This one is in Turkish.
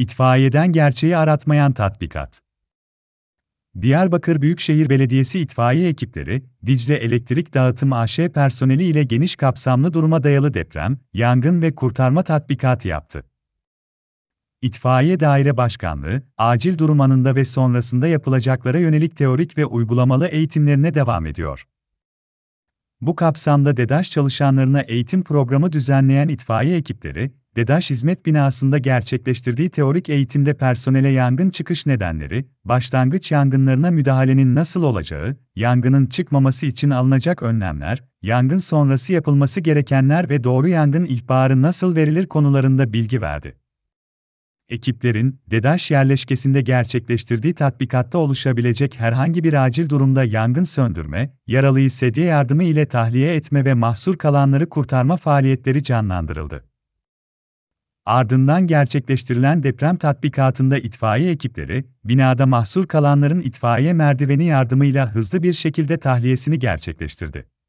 İtfaiyeden gerçeği aratmayan tatbikat. Diyarbakır Büyükşehir Belediyesi itfaiye ekipleri, Dicle Elektrik Dağıtım AŞ personeli ile geniş kapsamlı duruma dayalı deprem, yangın ve kurtarma tatbikatı yaptı. İtfaiye Daire Başkanlığı, acil durum anında ve sonrasında yapılacaklara yönelik teorik ve uygulamalı eğitimlerine devam ediyor. Bu kapsamda DEDAŞ çalışanlarına eğitim programı düzenleyen itfaiye ekipleri, DEDAŞ hizmet binasında gerçekleştirdiği teorik eğitimde personele yangın çıkış nedenleri, başlangıç yangınlarına müdahalenin nasıl olacağı, yangının çıkmaması için alınacak önlemler, yangın sonrası yapılması gerekenler ve doğru yangın ihbarı nasıl verilir konularında bilgi verdi. Ekiplerin, DEDAŞ yerleşkesinde gerçekleştirdiği tatbikatta oluşabilecek herhangi bir acil durumda yangın söndürme, yaralıyı sedye yardımı ile tahliye etme ve mahsur kalanları kurtarma faaliyetleri canlandırıldı. Ardından gerçekleştirilen deprem tatbikatında itfaiye ekipleri, binada mahsur kalanların itfaiye merdiveni yardımıyla hızlı bir şekilde tahliyesini gerçekleştirdi.